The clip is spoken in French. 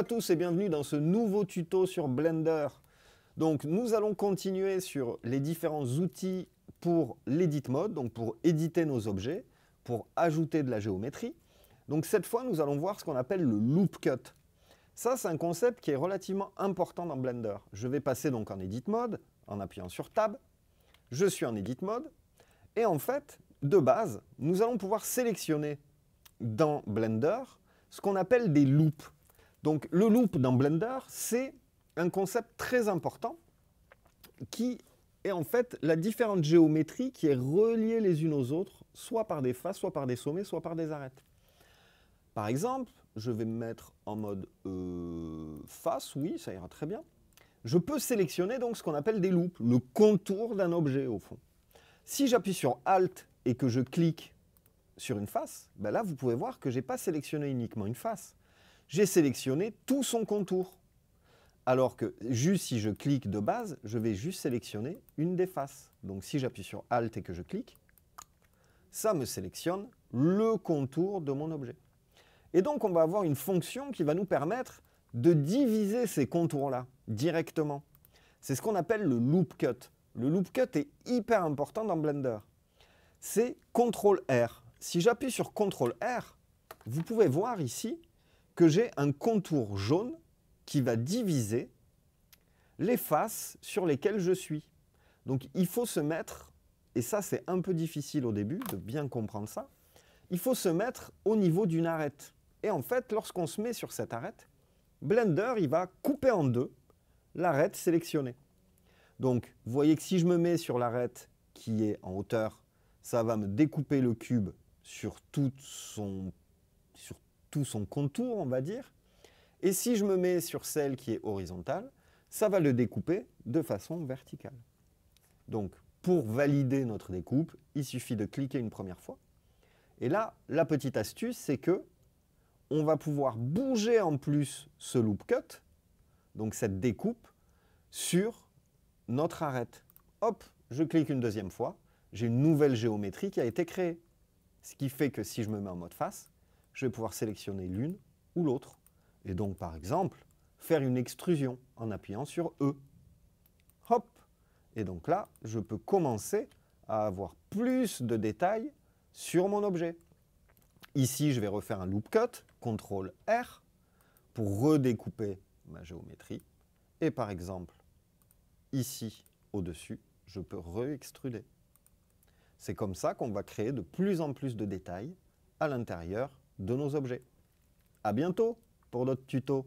à tous et bienvenue dans ce nouveau tuto sur Blender. Donc nous allons continuer sur les différents outils pour l'edit mode, donc pour éditer nos objets, pour ajouter de la géométrie. Donc cette fois nous allons voir ce qu'on appelle le loop cut. Ça c'est un concept qui est relativement important dans Blender. Je vais passer donc en edit mode en appuyant sur tab. Je suis en edit mode et en fait de base nous allons pouvoir sélectionner dans Blender ce qu'on appelle des loops. Donc le loop dans Blender, c'est un concept très important qui est en fait la différente géométrie qui est reliée les unes aux autres, soit par des faces, soit par des sommets, soit par des arêtes. Par exemple, je vais me mettre en mode euh, face, oui, ça ira très bien. Je peux sélectionner donc ce qu'on appelle des loops, le contour d'un objet au fond. Si j'appuie sur Alt et que je clique sur une face, ben là vous pouvez voir que je n'ai pas sélectionné uniquement une face j'ai sélectionné tout son contour. Alors que juste si je clique de base, je vais juste sélectionner une des faces. Donc si j'appuie sur Alt et que je clique, ça me sélectionne le contour de mon objet. Et donc on va avoir une fonction qui va nous permettre de diviser ces contours-là directement. C'est ce qu'on appelle le loop cut. Le loop cut est hyper important dans Blender. C'est CTRL-R. Si j'appuie sur CTRL-R, vous pouvez voir ici j'ai un contour jaune qui va diviser les faces sur lesquelles je suis. Donc il faut se mettre, et ça c'est un peu difficile au début de bien comprendre ça, il faut se mettre au niveau d'une arête. Et en fait, lorsqu'on se met sur cette arête, Blender, il va couper en deux l'arête sélectionnée. Donc, voyez que si je me mets sur l'arête qui est en hauteur, ça va me découper le cube sur, toute son, sur tout son contour, on va dire. Et si je me mets sur celle qui est horizontale, ça va le découper de façon verticale. Donc, pour valider notre découpe, il suffit de cliquer une première fois. Et là, la petite astuce, c'est que on va pouvoir bouger en plus ce loop cut, donc cette découpe, sur notre arête. Hop, je clique une deuxième fois, j'ai une nouvelle géométrie qui a été créée. Ce qui fait que si je me mets en mode face, je vais pouvoir sélectionner l'une ou l'autre. Et donc, par exemple, faire une extrusion en appuyant sur E. Hop Et donc là, je peux commencer à avoir plus de détails sur mon objet. Ici, je vais refaire un loop cut, CTRL R, pour redécouper ma géométrie. Et par exemple, ici, au-dessus, je peux re-extruder. C'est comme ça qu'on va créer de plus en plus de détails à l'intérieur de nos objets. À bientôt pour notre tuto